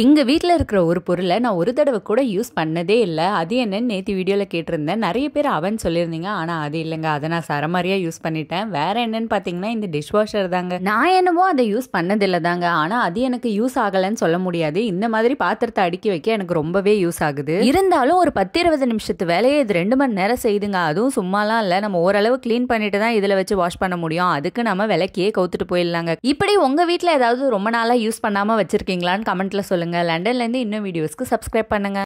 எங்கள் வீட்டில் இருக்கிற ஒரு பொருளை நான் ஒரு தடவை கூட யூஸ் பண்ணதே இல்லை அது என்னன்னு நேற்று வீடியோவில் கேட்டிருந்தேன் நிறைய பேர் அவன் சொல்லியிருந்தீங்க ஆனால் அது இல்லைங்க அதை நான் சரமாரியாக யூஸ் பண்ணிட்டேன் வேறு என்னன்னு பார்த்தீங்கன்னா இந்த டிஷ் வாஷர் தாங்க நான் என்னவோ அதை யூஸ் பண்ணதில்லை தாங்க ஆனால் அது எனக்கு யூஸ் ஆகலைன்னு சொல்ல முடியாது இந்த மாதிரி பாத்திரத்தை அடுக்கி வைக்க எனக்கு ரொம்பவே யூஸ் ஆகுது இருந்தாலும் ஒரு பத்து இருபது நிமிஷத்து வேலையை இது ரெண்டு மணி நேரம் செய்துங்க அதுவும் சும்மாலாம் இல்லை நம்ம ஓரளவு க்ளீன் பண்ணிட்டு தான் இதில் வச்சு வாஷ் பண்ண முடியும் அதுக்கு நம்ம விலைக்கே கவுத்துட்டு போயிடலாங்க இப்படி உங்கள் வீட்டில் ஏதாவது ரொம்ப நாளாக யூஸ் பண்ணாமல் வச்சுருக்கீங்களான்னு கமெண்ட்டில் சொல்லுங்க சொல்லுங்கள் லண்டன்லேருந்து இன்னும் வீடியோஸ்க்கு சப்ஸ்கிரைப் பண்ணுங்கள்